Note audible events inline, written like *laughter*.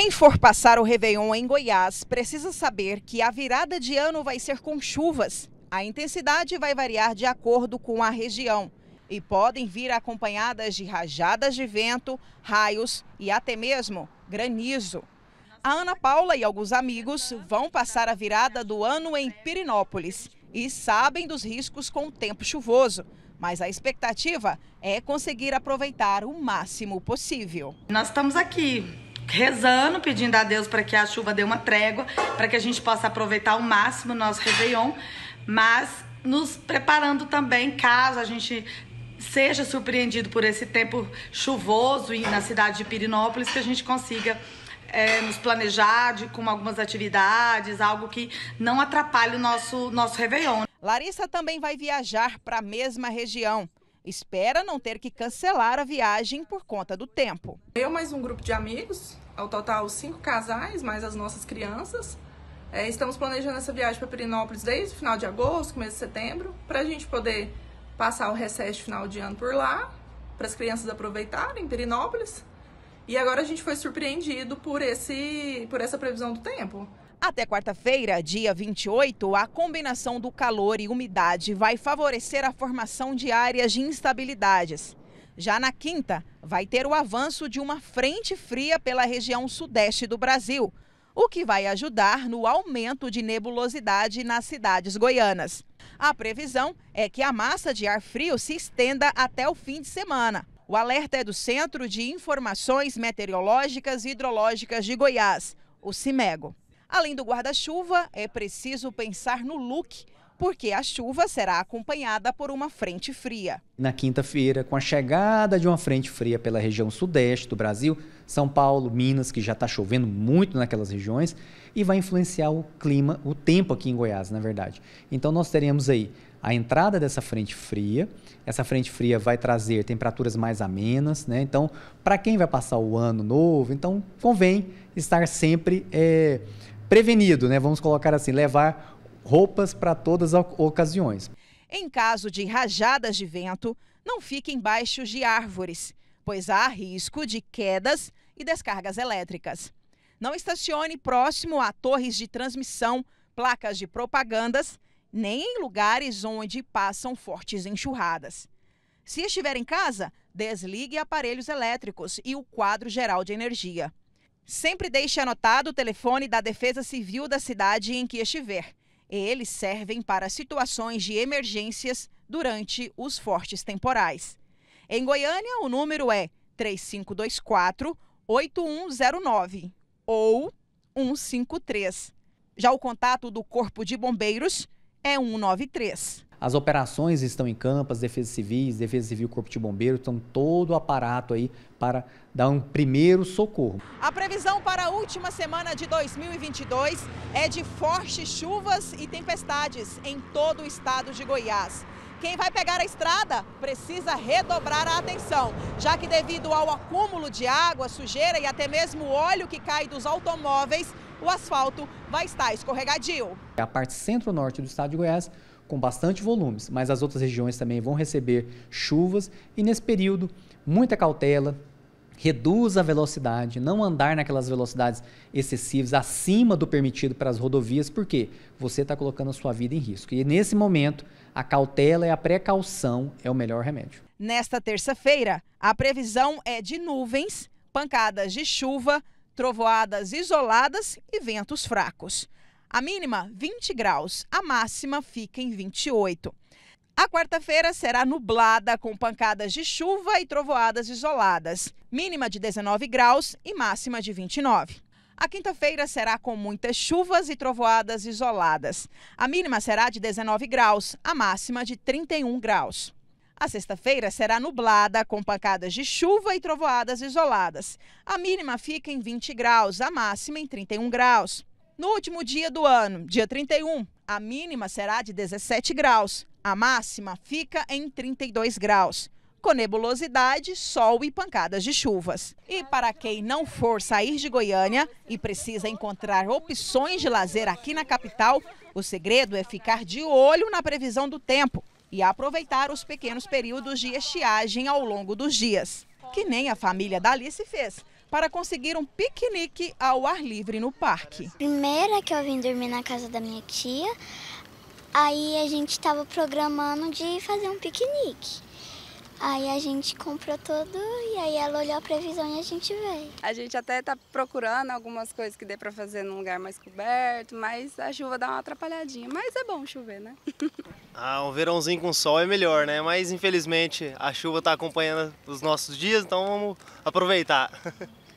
Quem for passar o Réveillon em Goiás precisa saber que a virada de ano vai ser com chuvas. A intensidade vai variar de acordo com a região e podem vir acompanhadas de rajadas de vento, raios e até mesmo granizo. A Ana Paula e alguns amigos vão passar a virada do ano em Pirinópolis e sabem dos riscos com o tempo chuvoso. Mas a expectativa é conseguir aproveitar o máximo possível. Nós estamos aqui rezando, pedindo a Deus para que a chuva dê uma trégua, para que a gente possa aproveitar ao máximo o nosso Réveillon, mas nos preparando também caso a gente seja surpreendido por esse tempo chuvoso e na cidade de Pirinópolis que a gente consiga é, nos planejar de, com algumas atividades, algo que não atrapalhe o nosso, nosso Réveillon. Larissa também vai viajar para a mesma região espera não ter que cancelar a viagem por conta do tempo. Eu mais um grupo de amigos, ao total cinco casais, mais as nossas crianças. É, estamos planejando essa viagem para Perinópolis desde o final de agosto, começo de setembro, para a gente poder passar o recesso final de ano por lá, para as crianças aproveitarem Perinópolis. E agora a gente foi surpreendido por, esse, por essa previsão do tempo. Até quarta-feira, dia 28, a combinação do calor e umidade vai favorecer a formação de áreas de instabilidades. Já na quinta, vai ter o avanço de uma frente fria pela região sudeste do Brasil, o que vai ajudar no aumento de nebulosidade nas cidades goianas. A previsão é que a massa de ar frio se estenda até o fim de semana. O alerta é do Centro de Informações Meteorológicas e Hidrológicas de Goiás, o CIMEGO. Além do guarda-chuva, é preciso pensar no look, porque a chuva será acompanhada por uma frente fria. Na quinta-feira, com a chegada de uma frente fria pela região sudeste do Brasil, São Paulo, Minas, que já está chovendo muito naquelas regiões, e vai influenciar o clima, o tempo aqui em Goiás, na é verdade. Então nós teremos aí a entrada dessa frente fria. Essa frente fria vai trazer temperaturas mais amenas, né? Então, para quem vai passar o ano novo, então convém estar sempre é, prevenido, né? Vamos colocar assim, levar roupas para todas as ocasiões. Em caso de rajadas de vento, não fique embaixo de árvores, pois há risco de quedas e descargas elétricas. Não estacione próximo a torres de transmissão, placas de propagandas, nem em lugares onde passam fortes enxurradas. Se estiver em casa, desligue aparelhos elétricos e o quadro geral de energia. Sempre deixe anotado o telefone da Defesa Civil da cidade em que estiver. Eles servem para situações de emergências durante os fortes temporais. Em Goiânia, o número é 3524-8109 ou 153. Já o contato do Corpo de Bombeiros é 193. As operações estão em campas, defesa civis, defesa civil, corpo de bombeiros, estão todo o aparato aí para dar um primeiro socorro. A previsão para a última semana de 2022 é de fortes chuvas e tempestades em todo o estado de Goiás. Quem vai pegar a estrada precisa redobrar a atenção, já que devido ao acúmulo de água, sujeira e até mesmo óleo que cai dos automóveis, o asfalto vai estar escorregadio. É a parte centro-norte do estado de Goiás com bastante volumes, mas as outras regiões também vão receber chuvas e nesse período muita cautela, reduz a velocidade, não andar naquelas velocidades excessivas acima do permitido para as rodovias, porque você está colocando a sua vida em risco. E nesse momento, a cautela e a precaução é o melhor remédio. Nesta terça-feira, a previsão é de nuvens, pancadas de chuva trovoadas isoladas e ventos fracos. A mínima, 20 graus, a máxima fica em 28. A quarta-feira será nublada, com pancadas de chuva e trovoadas isoladas, mínima de 19 graus e máxima de 29. A quinta-feira será com muitas chuvas e trovoadas isoladas. A mínima será de 19 graus, a máxima de 31 graus. A sexta-feira será nublada, com pancadas de chuva e trovoadas isoladas. A mínima fica em 20 graus, a máxima em 31 graus. No último dia do ano, dia 31, a mínima será de 17 graus, a máxima fica em 32 graus com nebulosidade, sol e pancadas de chuvas. E para quem não for sair de Goiânia e precisa encontrar opções de lazer aqui na capital, o segredo é ficar de olho na previsão do tempo e aproveitar os pequenos períodos de estiagem ao longo dos dias, que nem a família da Alice fez para conseguir um piquenique ao ar livre no parque. Primeira que eu vim dormir na casa da minha tia, aí a gente estava programando de fazer um piquenique. Aí a gente comprou tudo e aí ela olhou a previsão e a gente veio. A gente até tá procurando algumas coisas que dê para fazer num lugar mais coberto, mas a chuva dá uma atrapalhadinha. Mas é bom chover, né? *laughs* ah, um verãozinho com sol é melhor, né? Mas infelizmente a chuva tá acompanhando os nossos dias, então vamos aproveitar. *laughs*